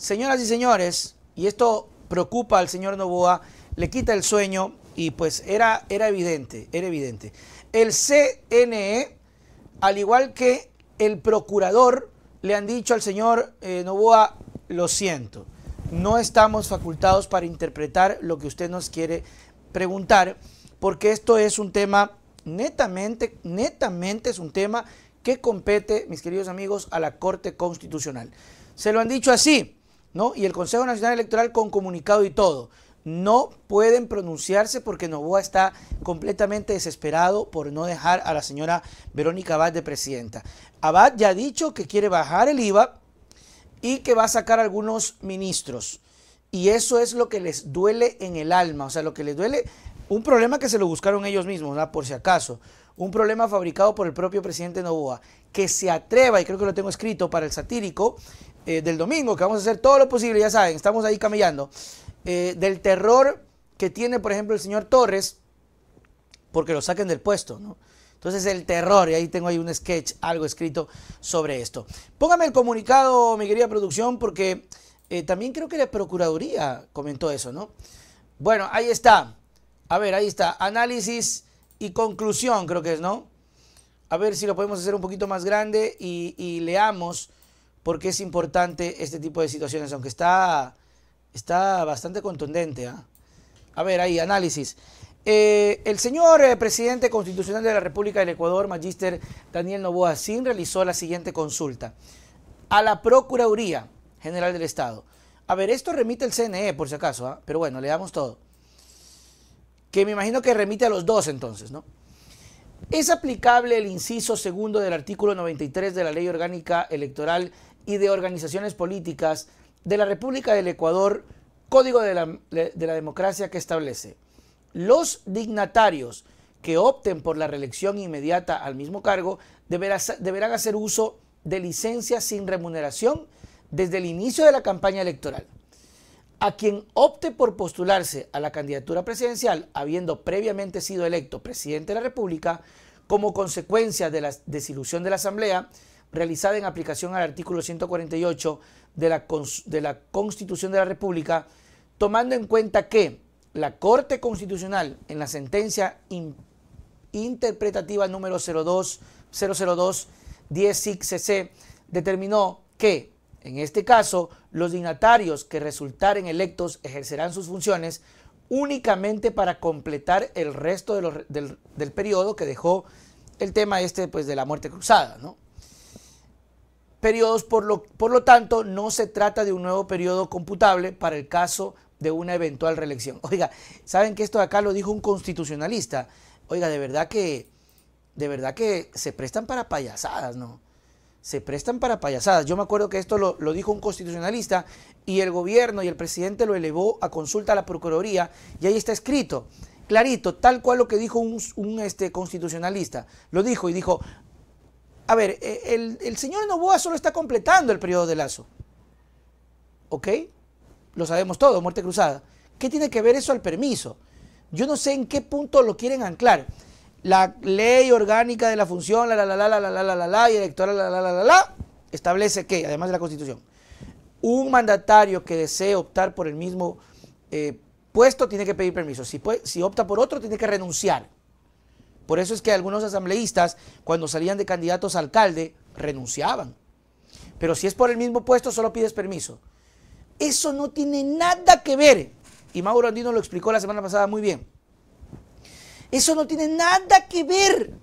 Señoras y señores, y esto preocupa al señor Novoa, le quita el sueño y pues era, era evidente, era evidente. El CNE, al igual que el procurador, le han dicho al señor eh, Novoa, lo siento, no estamos facultados para interpretar lo que usted nos quiere preguntar, porque esto es un tema netamente, netamente es un tema que compete, mis queridos amigos, a la Corte Constitucional. Se lo han dicho así, ¿no? Y el Consejo Nacional Electoral con comunicado y todo. No pueden pronunciarse porque Novoa está completamente desesperado por no dejar a la señora Verónica Abad de presidenta. Abad ya ha dicho que quiere bajar el IVA y que va a sacar algunos ministros. Y eso es lo que les duele en el alma, o sea, lo que les duele, un problema que se lo buscaron ellos mismos, por si acaso, un problema fabricado por el propio presidente Novoa, que se atreva, y creo que lo tengo escrito para el satírico, eh, del domingo, que vamos a hacer todo lo posible, ya saben, estamos ahí camellando, eh, del terror que tiene, por ejemplo, el señor Torres, porque lo saquen del puesto, ¿no? Entonces el terror, y ahí tengo ahí un sketch, algo escrito sobre esto. Póngame el comunicado, mi querida producción, porque eh, también creo que la Procuraduría comentó eso, ¿no? Bueno, ahí está. A ver, ahí está. Análisis y conclusión, creo que es, ¿no? A ver si lo podemos hacer un poquito más grande y, y leamos porque es importante este tipo de situaciones, aunque está, está bastante contundente. ¿ah? A ver, ahí, análisis. Eh, el señor eh, presidente constitucional de la República del Ecuador, magíster Daniel Novoa Sin, realizó la siguiente consulta a la Procuraduría General del Estado. A ver, esto remite al CNE, por si acaso, ¿ah? pero bueno, le damos todo. Que me imagino que remite a los dos entonces, ¿no? ¿Es aplicable el inciso segundo del artículo 93 de la Ley Orgánica Electoral y de organizaciones políticas de la República del Ecuador, Código de la, Democracia que establece los dignatarios que opten por la reelección inmediata al mismo cargo deberán hacer uso de licencias sin remuneración desde el inicio de la campaña electoral. A quien opte por postularse a la candidatura presidencial, habiendo previamente sido electo presidente de la República, como consecuencia de la desilusión de la Asamblea, realizada en aplicación al artículo 148 de la, de la Constitución de la República, tomando en cuenta que la Corte Constitucional en la sentencia interpretativa número 02 002 10 cc determinó que en este caso los dignatarios que resultaren electos ejercerán sus funciones únicamente para completar el resto del, del, periodo que dejó el tema este pues de la muerte cruzada, ¿no? periodos, por lo, por lo tanto, no se trata de un nuevo periodo computable para el caso de una eventual reelección. Oiga, ¿saben que esto acá lo dijo un constitucionalista? Oiga, de verdad que, de verdad que se prestan para payasadas, ¿no? Se prestan para payasadas. Yo me acuerdo que esto lo, dijo un constitucionalista y el gobierno y el presidente lo elevó a consulta a la Procuraduría y ahí está escrito clarito, tal cual lo que dijo un, un, este, constitucionalista. Lo dijo y dijo, a ver, el, señor Novoa solo está completando el periodo de Lazo. ¿Ok? Lo sabemos todo, muerte cruzada. ¿Qué tiene que ver eso al permiso? Yo no sé en qué punto lo quieren anclar. La ley orgánica de la función, la la la la la la la la la y electoral la la la la la establece que, además de la Constitución, un mandatario que desee optar por el mismo puesto tiene que pedir permiso. si opta por otro, tiene que renunciar. Por eso es que algunos asambleístas, cuando salían de candidatos a alcalde, renunciaban. Pero si es por el mismo puesto, solo pides permiso. Eso no tiene nada que ver, y Mauro Andino lo explicó la semana pasada muy bien, eso no tiene nada que ver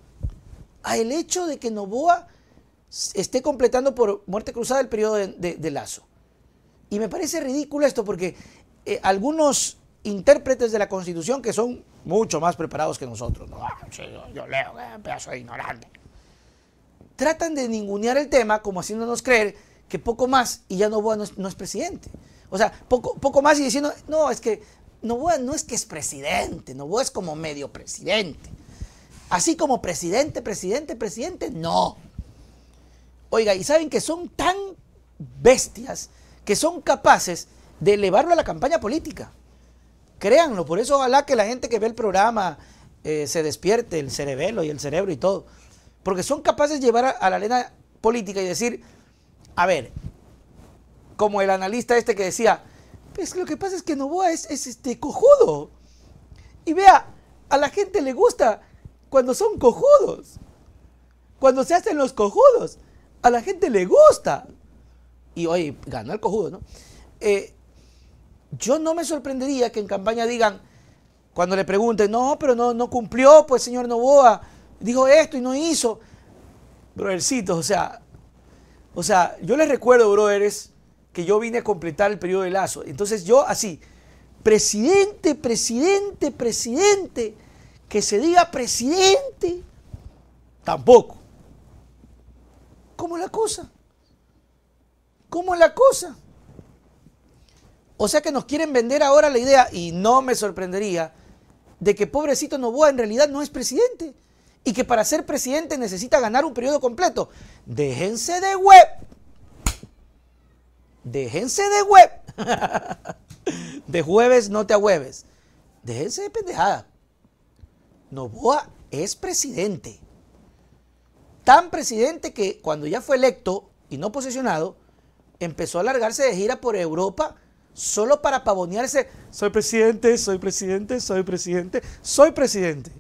al hecho de que Novoa esté completando por muerte cruzada el periodo de, Lazo. Y me parece ridículo esto porque eh, algunos intérpretes de la Constitución, que son mucho más preparados que nosotros. No, ah, yo, leo, pero eh, pedazo ignorante. Tratan de ningunear el tema como haciéndonos creer que poco más y ya Novoa no es, presidente. O sea, poco, poco más y diciendo, no, es que Novoa no es que es presidente, Novoa es como medio presidente. Así como presidente, presidente, presidente, no. Oiga, y saben que son tan bestias que son capaces de elevarlo a la campaña política. Créanlo, por eso ojalá que la gente que ve el programa eh, se despierte, el cerebelo y el cerebro y todo. Porque son capaces de llevar a, la arena política y decir, a ver, como el analista este que decía, pues lo que pasa es que Novoa es, este cojudo. Y vea, a la gente le gusta cuando son cojudos. Cuando se hacen los cojudos, a la gente le gusta. Y hoy ganó el cojudo, ¿no? Eh, yo no me sorprendería que en campaña digan, cuando le pregunten, no, pero no, no cumplió, pues señor Novoa, dijo esto y no hizo. Brodercitos, o sea, o sea, yo les recuerdo, brothers, que yo vine a completar el periodo de Lazo. Entonces yo así, presidente, presidente, presidente, que se diga presidente, tampoco. ¿Cómo la cosa? ¿Cómo la cosa? O sea que nos quieren vender ahora la idea, y no me sorprendería, de que pobrecito Novoa en realidad no es presidente y que para ser presidente necesita ganar un periodo completo. Déjense de web. Déjense de web. De jueves no te ahueves. Déjense de pendejada. Novoa es presidente. Tan presidente que cuando ya fue electo y no posicionado, empezó a largarse de gira por Europa solo para pavonearse, soy presidente, soy presidente, soy presidente, soy presidente.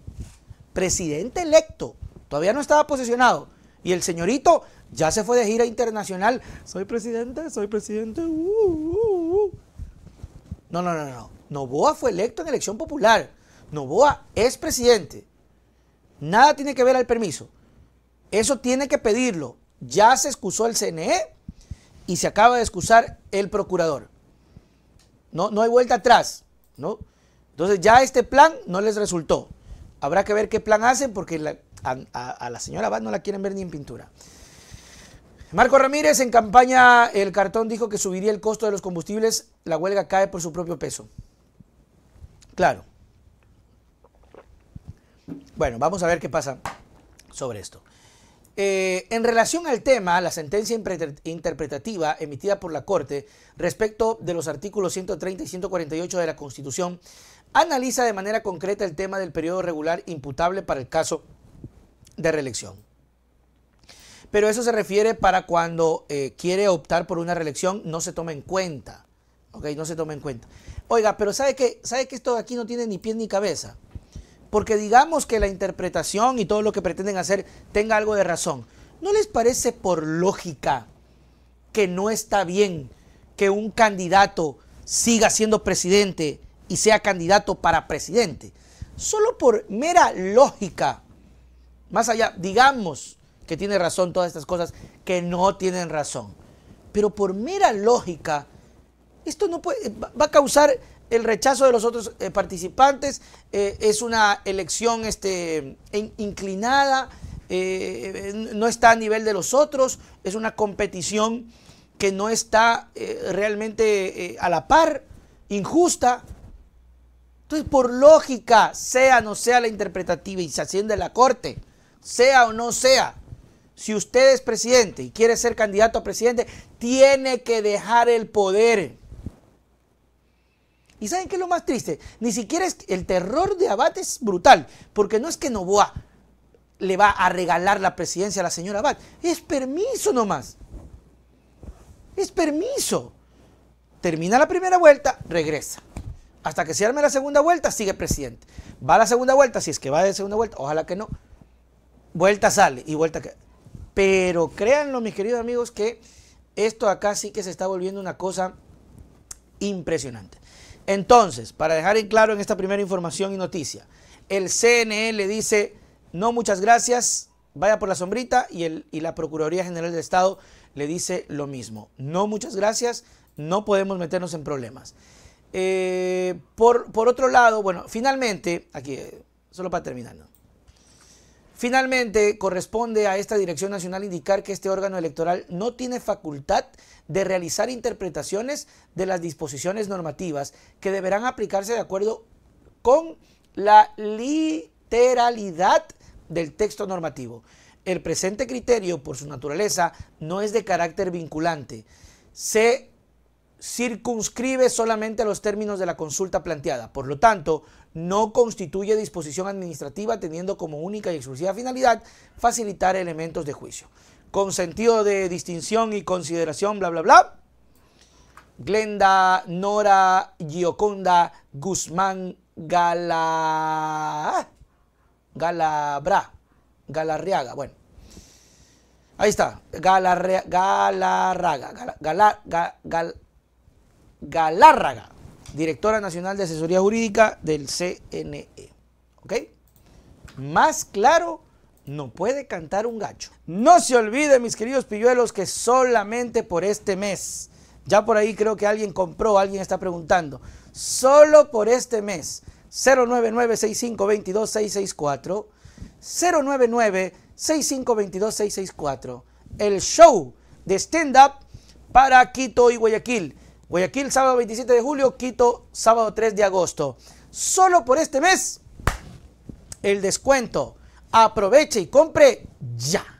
Presidente electo, todavía no estaba posicionado. Y el señorito ya se fue de gira internacional, soy presidente, soy presidente. Uh, uh, uh, no, no, no, no. Novoa fue electo en elección popular. Novoa es presidente. Nada tiene que ver al permiso. Eso tiene que pedirlo. Ya se excusó el CNE y se acaba de excusar el procurador. No, hay vuelta atrás, ¿no? Entonces ya este plan no les resultó. Habrá que ver qué plan hacen porque a, a, la señora Abad no la quieren ver ni en pintura. Marco Ramírez, en campaña El Cartón dijo que subiría el costo de los combustibles, la huelga cae por su propio peso. Claro. Bueno, vamos a ver qué pasa sobre esto. Eh, en relación al tema, la sentencia interpretativa emitida por la Corte respecto de los artículos 130 y 148 de la Constitución analiza de manera concreta el tema del periodo regular imputable para el caso de reelección. Pero eso se refiere para cuando eh, quiere optar por una reelección, no se toma en cuenta. no se en cuenta. Oiga, pero ¿sabe que, ¿sabe que esto aquí no tiene ni pie ni cabeza? porque digamos que la interpretación y todo lo que pretenden hacer tenga algo de razón. ¿No les parece por lógica que no está bien que un candidato siga siendo presidente y sea candidato para presidente? Solo por mera lógica, más allá, digamos que tiene razón todas estas cosas que no tienen razón, pero por mera lógica, esto no va a causar el rechazo de los otros eh, participantes, eh, es una elección este, inclinada, eh, no está a nivel de los otros, es una competición que no está realmente a la par, injusta. Entonces, por lógica, sea o no sea la interpretativa y se asciende la Corte, sea o no sea, si usted es presidente y quiere ser candidato a presidente, tiene que dejar el poder ¿Y saben qué es lo más triste? Ni siquiera es el terror de Abad es brutal, porque no es que Novoa le va a regalar la presidencia a la señora Abad, es permiso nomás. Es permiso. Termina la primera vuelta, regresa. Hasta que se arme la segunda vuelta, sigue presidente. Va a la segunda vuelta, si es que va de segunda vuelta, ojalá que no. Vuelta sale y vuelta que... Pero créanlo, mis queridos amigos, que esto acá sí que se está volviendo una cosa impresionante. Entonces, para dejar en claro en esta primera información y noticia, el CNE le dice, no muchas gracias, vaya por la sombrita, y, el, la Procuraduría General del Estado le dice lo mismo, no muchas gracias, no podemos meternos en problemas. Eh, por, por, otro lado, bueno, finalmente, aquí, eh, solo para terminar, ¿no? Finalmente, corresponde a esta Dirección Nacional indicar que este órgano electoral no tiene facultad de realizar interpretaciones de las disposiciones normativas que deberán aplicarse de acuerdo con la literalidad del texto normativo. El presente criterio, por su naturaleza, no es de carácter vinculante. Se circunscribe solamente a los términos de la consulta planteada. Por lo tanto, no constituye disposición administrativa teniendo como única y exclusiva finalidad facilitar elementos de juicio. Con sentido de distinción y consideración, bla, bla, bla. Glenda Nora Gioconda Guzmán Gala... Ah, Galabra. Galarriaga, bueno. Ahí está. galarraga. Gala, gal, directora nacional de asesoría jurídica del CNE. ¿Ok? Más claro, no puede cantar un gacho. No se olvide, mis queridos pilluelos, que solamente por este mes, ya por ahí creo que alguien compró, alguien está preguntando, solo por este mes, 099-6522-664, 099-6522-664, el show de stand-up para Quito y Guayaquil aquí el sábado 27 de julio, Quito, sábado 3 de agosto. Solo por este mes, el descuento. Aproveche y compre ya.